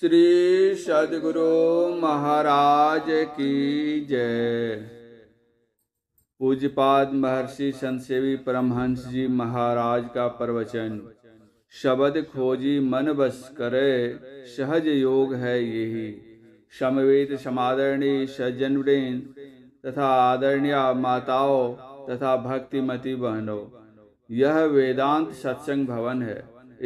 श्री सदगुरु महाराज की जय पूज्यपाद महर्षि संसेवी परमहंस जी महाराज का प्रवचन शब्द खोजी मन बस करे सहज योग है यही समवेत समादरणीय सज्जनवृन तथा आदरणीय माताओं तथा भक्तिमती बहनों यह वेदांत सत्संग भवन है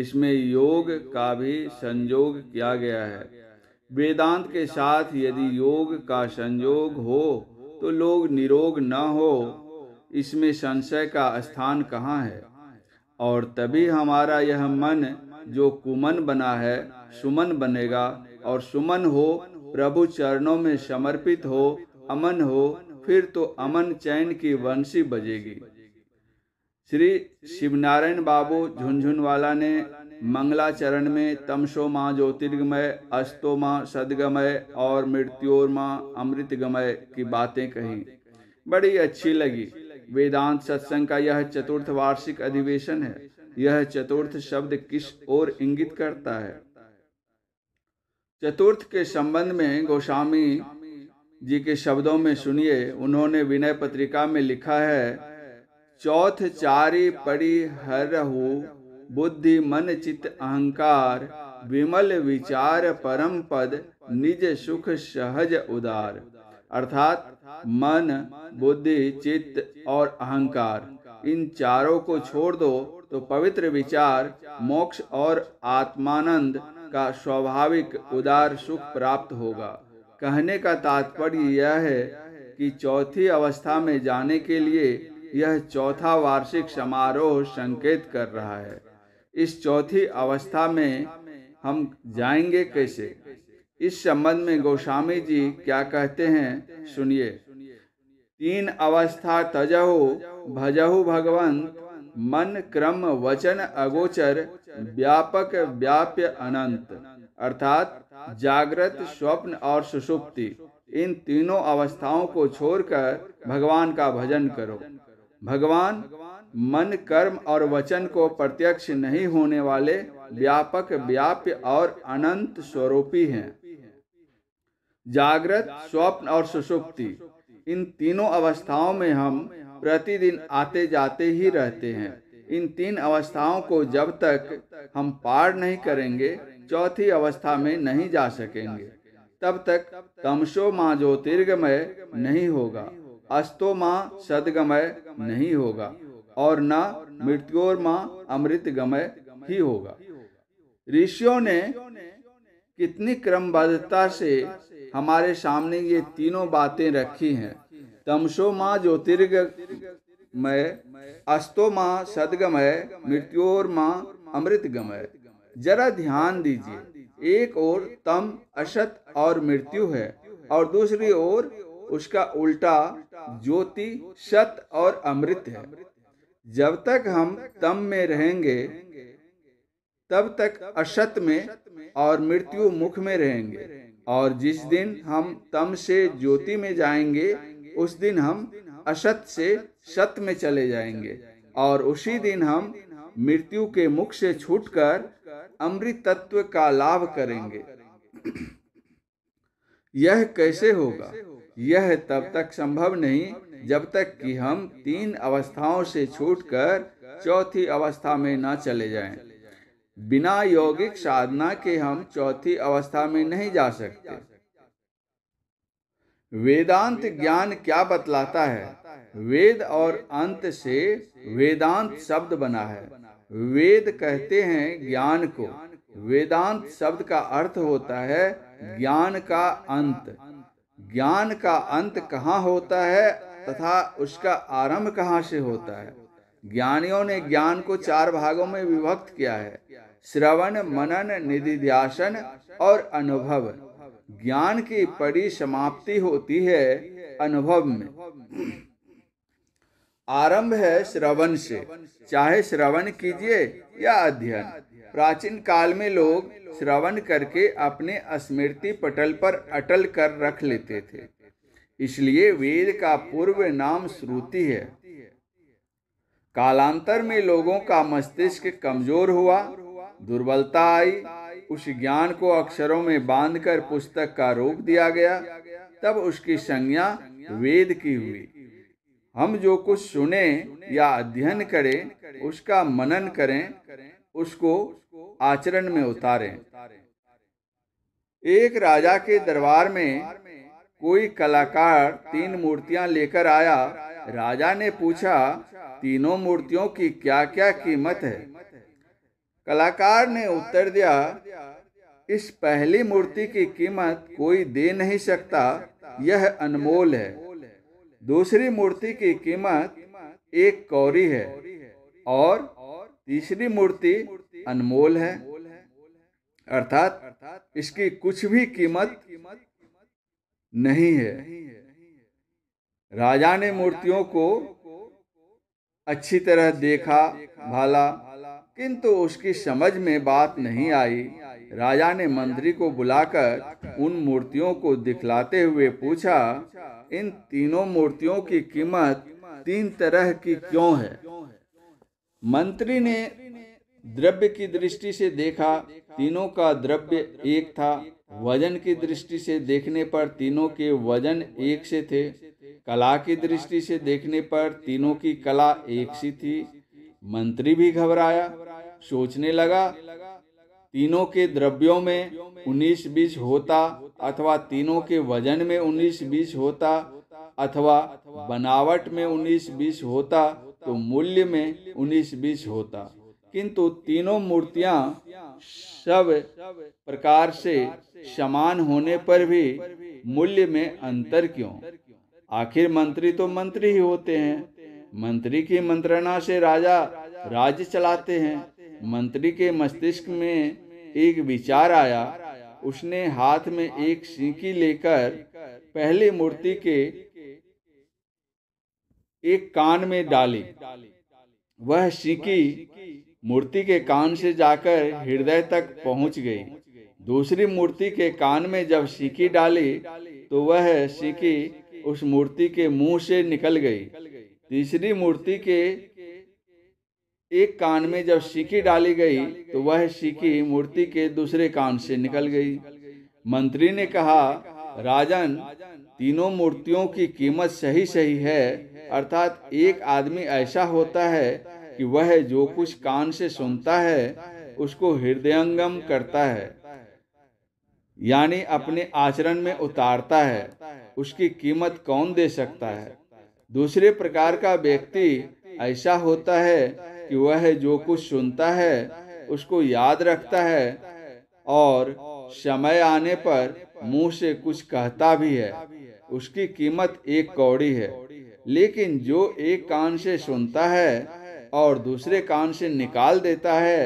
इसमें योग का भी संयोग किया गया है वेदांत के साथ यदि योग का संयोग हो तो लोग निरोग न हो इसमें संशय का स्थान कहाँ है और तभी हमारा यह मन जो कुमन बना है सुमन बनेगा और सुमन हो प्रभु चरणों में समर्पित हो अमन हो फिर तो अमन चैन की वंशी बजेगी श्री शिवनारायण बाबू झुंझुनवाला ने मंगलाचरण में तमसो माँ ज्योतिर्गमय अस्तो माँ सदगमय और मृत्योर माँ अमृतगमय की बातें कही बड़ी अच्छी लगी वेदांत सत्संग का यह चतुर्थ वार्षिक अधिवेशन है यह चतुर्थ शब्द किस ओर इंगित करता है चतुर्थ के संबंध में गोस्वामी जी के शब्दों में सुनिए उन्होंने विनय पत्रिका में लिखा है चौथ चारी पड़ी हरहु बुद्धि मन चित अहंकार विमल विचार परम पद निज सुख सहज उदार अर्थात मन बुद्धि चित्त और अहंकार इन चारों को छोड़ दो तो पवित्र विचार मोक्ष और आत्मानंद का स्वाभाविक उदार सुख प्राप्त होगा कहने का तात्पर्य यह है कि चौथी अवस्था में जाने के लिए यह चौथा वार्षिक समारोह संकेत कर रहा है इस चौथी अवस्था में हम जाएंगे कैसे इस संबंध में गोस्वामी जी क्या कहते हैं सुनिए तीन अवस्था तजहु भजहु भगवंत मन क्रम वचन अगोचर व्यापक व्याप्य अनंत अर्थात जागृत स्वप्न और सुषुप्ति इन तीनों अवस्थाओं को छोड़कर भगवान का भजन करो भगवान मन कर्म और वचन को प्रत्यक्ष नहीं होने वाले व्यापक व्याप्य और अनंत स्वरूपी हैं जागृत स्वप्न और सुसुप्ति इन तीनों अवस्थाओं में हम प्रतिदिन आते जाते ही रहते हैं इन तीन अवस्थाओं को जब तक हम पार नहीं करेंगे चौथी अवस्था में नहीं जा सकेंगे तब तक तमसो माँ ज्योतिर्गमय नहीं होगा अस्तो माँ सदगमय नहीं होगा और न मृत्योर माँ गमय ही होगा ऋषियों ने कितनी क्रमबद्धता से हमारे सामने ये तीनों बातें रखी हैं तमसो माँ ज्योतिर्ग मय अस्तो माँ सदगमय मृत्योर माँ अमृत गमय जरा ध्यान दीजिए एक ओर तम असत और मृत्यु है और दूसरी ओर उसका उल्टा ज्योति सत और अमृत है जब तक हम तम में रहेंगे तब तक असत में और मृत्यु मुख में रहेंगे और जिस दिन हम तम से ज्योति में जाएंगे उस दिन हम असत से सत में चले जाएंगे और उसी दिन हम मृत्यु के मुख से छूटकर अमृत तत्व का लाभ करेंगे यह कैसे होगा यह तब तक संभव नहीं जब तक कि हम तीन अवस्थाओं से छूटकर चौथी अवस्था में ना चले जाएं। बिना यौगिक साधना के हम चौथी अवस्था में नहीं जा सकते वेदांत ज्ञान क्या बतलाता है वेद और अंत से वेदांत शब्द बना है वेद कहते हैं ज्ञान को वेदांत शब्द का अर्थ होता है ज्ञान का अंत ज्ञान का अंत कहाँ होता है तथा उसका आरंभ कहाँ से होता है ज्ञानियों ने ज्ञान को चार भागों में विभक्त किया है श्रवण मनन निधिध्यासन और अनुभव ज्ञान की समाप्ति होती है अनुभव में आरंभ है श्रवण से चाहे श्रवण कीजिए या अध्ययन प्राचीन काल में लोग श्रवण करके अपने स्मृति पटल पर अटल कर रख लेते थे इसलिए वेद का पूर्व नाम श्रुति है कालांतर में लोगों का मस्तिष्क कमजोर हुआ दुर्बलता आई उस ज्ञान को अक्षरों में बांधकर पुस्तक का रूप दिया गया तब उसकी संज्ञा वेद की हुई हम जो कुछ सुने या अध्ययन करें उसका मनन करें उसको आचरण में उतारें एक राजा के दरबार में कोई कलाकार तीन मूर्तियां लेकर आया राजा ने पूछा तीनों मूर्तियों की क्या क्या कीमत है कलाकार ने उत्तर दिया इस पहली मूर्ति की कीमत कोई दे नहीं सकता यह अनमोल है दूसरी मूर्ति की कीमत एक कौरी है और तीसरी मूर्ति अनमोल है अर्थात इसकी कुछ भी कीमत नहीं है राजा ने मूर्तियों को अच्छी तरह देखा भाला किंतु उसकी समझ में बात नहीं आई राजा ने मंत्री को बुलाकर उन मूर्तियों को दिखलाते हुए पूछा इन तीनों मूर्तियों की कीमत तीन तरह की क्यों है मंत्री ने द्रव्य की दृष्टि से देखा तीनों का द्रव्य एक था वजन की दृष्टि से देखने पर तीनों के वजन एक से थे कला की दृष्टि से देखने पर तीनों की कला एक सी थी मंत्री भी घबराया सोचने लगा तीनों के द्रव्यों में उन्नीस बीस होता अथवा तीनों के वजन में उन्नीस बीस होता अथवा बनावट में उन्नीस बीस होता तो मूल्य में उन्नीस बीस होता किंतु तीनों मूर्तियां सब प्रकार से समान होने पर भी मूल्य में अंतर क्यों आखिर मंत्री तो मंत्री ही होते हैं मंत्री की मंत्रणा से राजा राज्य चलाते हैं मंत्री के मस्तिष्क में एक विचार आया उसने हाथ में एक सीकी लेकर पहली मूर्ति के एक कान में डाली वह सीकी मूर्ति के कान से जाकर हृदय तक पहुंच गई दूसरी मूर्ति के कान में जब सीकी डाली तो वह सीकी उस मूर्ति के मुंह से निकल गई तीसरी मूर्ति के एक कान में जब सीकी डाली गई तो वह सीकी मूर्ति के दूसरे कान से निकल गई मंत्री ने कहा राजन तीनों मूर्तियों की कीमत सही सही है अर्थात एक आदमी ऐसा होता है कि वह जो कुछ कान से सुनता है उसको हृदयंगम करता है यानी अपने आचरण में उतारता है उसकी कीमत कौन दे सकता है दूसरे प्रकार का व्यक्ति ऐसा होता है कि वह जो कुछ सुनता है उसको याद रखता है और समय आने पर मुंह से कुछ कहता भी है उसकी कीमत एक कौड़ी है लेकिन जो एक कान से सुनता है और दूसरे कान से निकाल देता है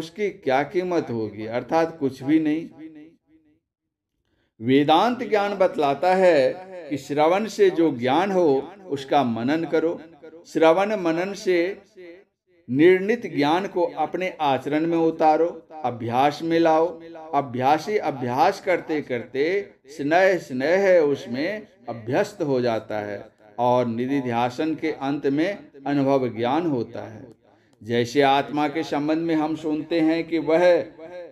उसकी क्या कीमत होगी अर्थात कुछ भी नहीं वेदांत ज्ञान बतलाता है कि श्रवण से जो ज्ञान हो उसका मनन करो श्रवण मनन से निर्णित ज्ञान को अपने आचरण में उतारो अभ्यास में लाओ अभ्यासी अभ्यास करते करते स्नेह स्नेह है उसमें अभ्यस्त हो जाता है और निधिध्यासन के अंत में अनुभव ज्ञान होता है जैसे आत्मा के संबंध में हम सुनते हैं कि वह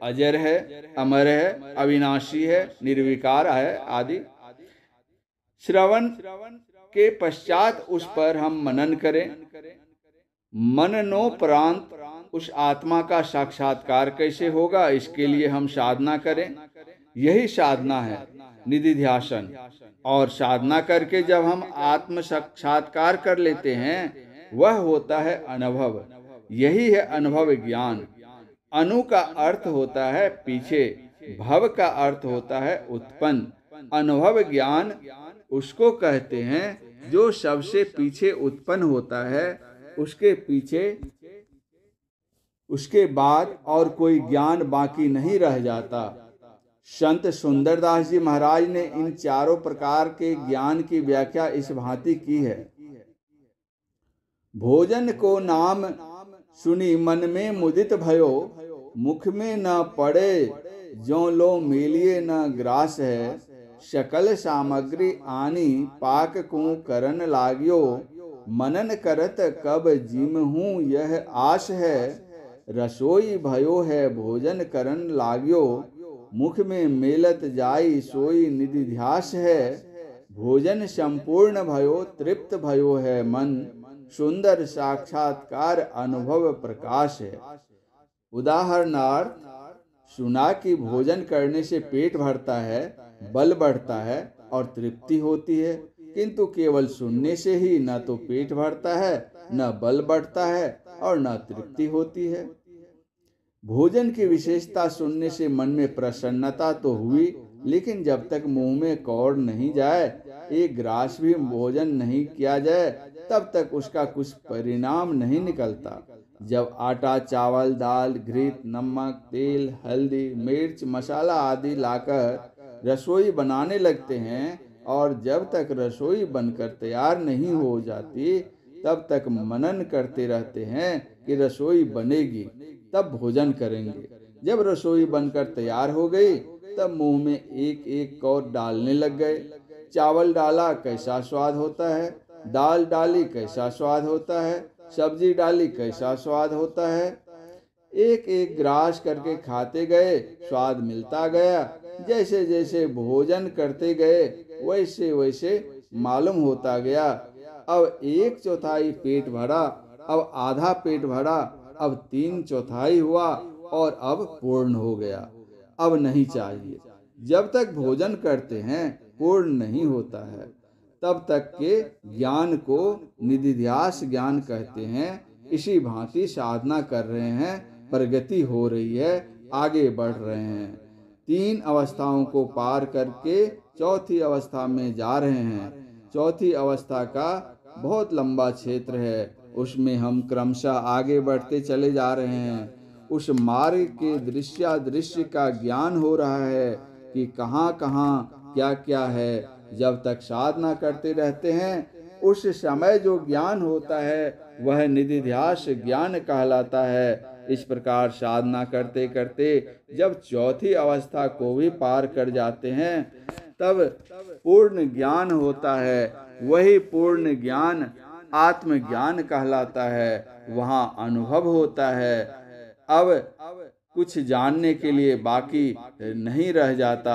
अजर है अमर है अविनाशी है निर्विकार है आदि श्रवण के पश्चात उस पर हम मनन करें मननोपरांत उस आत्मा का साक्षात्कार कैसे होगा इसके लिए हम साधना करें यही साधना है निधि ध्यान और साधना करके जब हम आत्म साक्षात्कार कर लेते हैं वह होता है अनुभव यही है अनुभव ज्ञान अनु का अर्थ होता है पीछे भव का अर्थ होता है उत्पन्न अनुभव ज्ञान उसको कहते हैं जो सबसे पीछे उत्पन्न होता है उसके पीछे उसके बाद और कोई ज्ञान बाकी नहीं रह जाता संत सुंदरदास जी महाराज ने इन चारों प्रकार के ज्ञान की व्याख्या इस भांति की है भोजन को नाम सुनी मन में मुदित भयो मुख में न पड़े जो लो मिलिये न ग्रास है शकल सामग्री आनी पाक को करन लागियो मनन करत कब जिम हूँ यह आश है रसोई भयो है भोजन करन लागियो मुख में मेलत जाई सोई निधि ध्यास है भोजन संपूर्ण भयो तृप्त भयो है मन सुंदर साक्षात्कार अनुभव प्रकाश है उदाहरणार्थ सुना कि भोजन करने से पेट भरता है बल बढ़ता है और तृप्ति होती है किंतु केवल सुनने से ही न तो पेट भरता है न बल बढ़ता है और न तृप्ति होती है भोजन की विशेषता सुनने से मन में प्रसन्नता तो हुई लेकिन जब तक मुंह में कौर नहीं जाए एक ग्रास भी भोजन नहीं किया जाए तब तक उसका कुछ परिणाम नहीं निकलता जब आटा चावल दाल घृत नमक तेल हल्दी मिर्च मसाला आदि लाकर रसोई बनाने लगते हैं और जब तक रसोई बनकर तैयार नहीं हो जाती तब तक मनन करते रहते हैं कि रसोई बनेगी तब भोजन करेंगे जब रसोई बनकर तैयार हो गई तब मुंह में एक एक कौर डालने लग गए चावल डाला कैसा स्वाद होता है दाल डाली कैसा स्वाद होता है सब्जी डाली कैसा स्वाद होता है एक एक ग्रास करके खाते गए स्वाद मिलता गया जैसे जैसे भोजन करते गए वैसे वैसे मालूम होता गया अब एक चौथाई पेट भरा अब आधा पेट भरा अब तीन चौथाई हुआ और अब पूर्ण हो गया अब नहीं चाहिए जब तक भोजन करते हैं पूर्ण नहीं होता है तब तक के ज्ञान को निधिध्यास ज्ञान कहते हैं इसी भांति साधना कर रहे हैं प्रगति हो रही है आगे बढ़ रहे हैं तीन अवस्थाओं को पार करके चौथी अवस्था में जा रहे हैं चौथी अवस्था का बहुत लंबा क्षेत्र है उसमें हम क्रमशः आगे बढ़ते चले जा रहे हैं उस मार्ग के दृश्य का ज्ञान हो रहा है कि कहाँ कहाँ क्या क्या है जब तक साधना करते रहते हैं उस समय जो ज्ञान होता है वह निधिध्यास ज्ञान कहलाता है इस प्रकार साधना करते करते जब चौथी अवस्था को भी पार कर जाते हैं तब पूर्ण ज्ञान होता है वही पूर्ण ज्ञान आत्मज्ञान कहलाता है वहाँ अनुभव होता है अब कुछ जानने के लिए बाकी नहीं रह जाता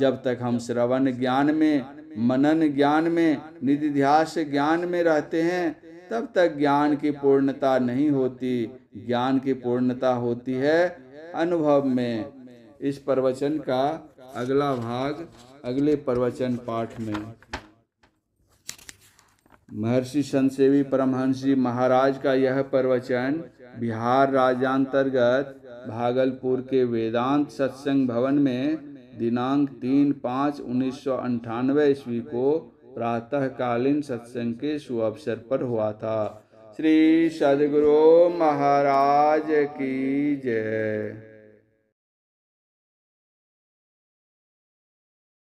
जब तक हम श्रवण ज्ञान में मनन ज्ञान में निधिध्यास ज्ञान में रहते हैं तब तक ज्ञान की पूर्णता नहीं होती ज्ञान की पूर्णता होती है अनुभव में इस प्रवचन का अगला भाग अगले प्रवचन पाठ में महर्षि संसेवी परमहंस जी महाराज का यह प्रवचन बिहार राज्यांतर्गत भागलपुर के वेदांत सत्संग भवन में दिनांक तीन पाँच उन्नीस सौ अंठानवे ईस्वी को प्रातःकालीन सत्संग के सुअवसर पर हुआ था श्री सदगुरु महाराज की जय